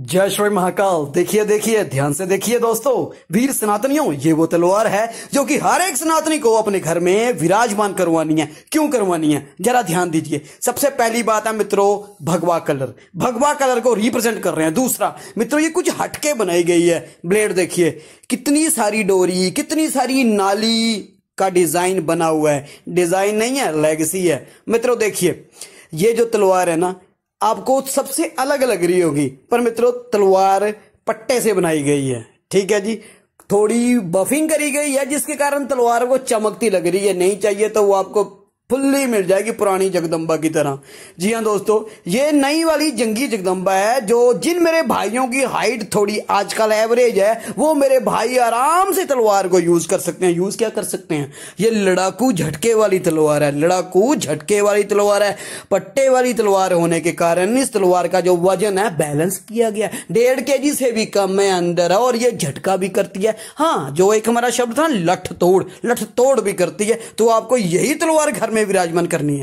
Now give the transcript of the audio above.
जय श्री महाकाल देखिए देखिए ध्यान से देखिए दोस्तों वीर सनातनियों ये वो तलवार है जो कि हर एक सनातनी को अपने घर में विराजमान करवानी है क्यों करवानी है जरा ध्यान दीजिए सबसे पहली बात है मित्रों भगवा कलर भगवा कलर को रिप्रेजेंट कर रहे हैं दूसरा मित्रों ये कुछ हटके बनाई गई है ब्लेड देखिए कितनी सारी डोरी कितनी सारी नाली का डिजाइन बना हुआ है डिजाइन नहीं है लेगसी है मित्रों देखिए ये जो तलवार है ना आपको सबसे अलग लग रही होगी पर मित्रों तलवार पट्टे से बनाई गई है ठीक है जी थोड़ी बफिंग करी गई है जिसके कारण तलवार को चमकती लग रही है नहीं चाहिए तो वो आपको फुल्ली मिल जाएगी पुरानी जगदम्बा की तरह जी हाँ दोस्तों ये नई वाली जंगी जगदम्बा है जो जिन मेरे भाइयों की हाइट थोड़ी आजकल एवरेज है वो मेरे भाई आराम से तलवार को यूज कर सकते हैं यूज क्या कर सकते हैं ये लड़ाकू झटके वाली तलवार है लड़ाकू झटके वाली तलवार है पट्टे वाली तलवार होने के कारण इस तलवार का जो वजन है बैलेंस किया गया डेढ़ के जी से भी कम है अंदर है और ये झटका भी करती है हाँ जो एक हमारा शब्द था लठ तोड़ लठ तोड़ भी करती है तो आपको यही तलवार घर में विराजमान करनी है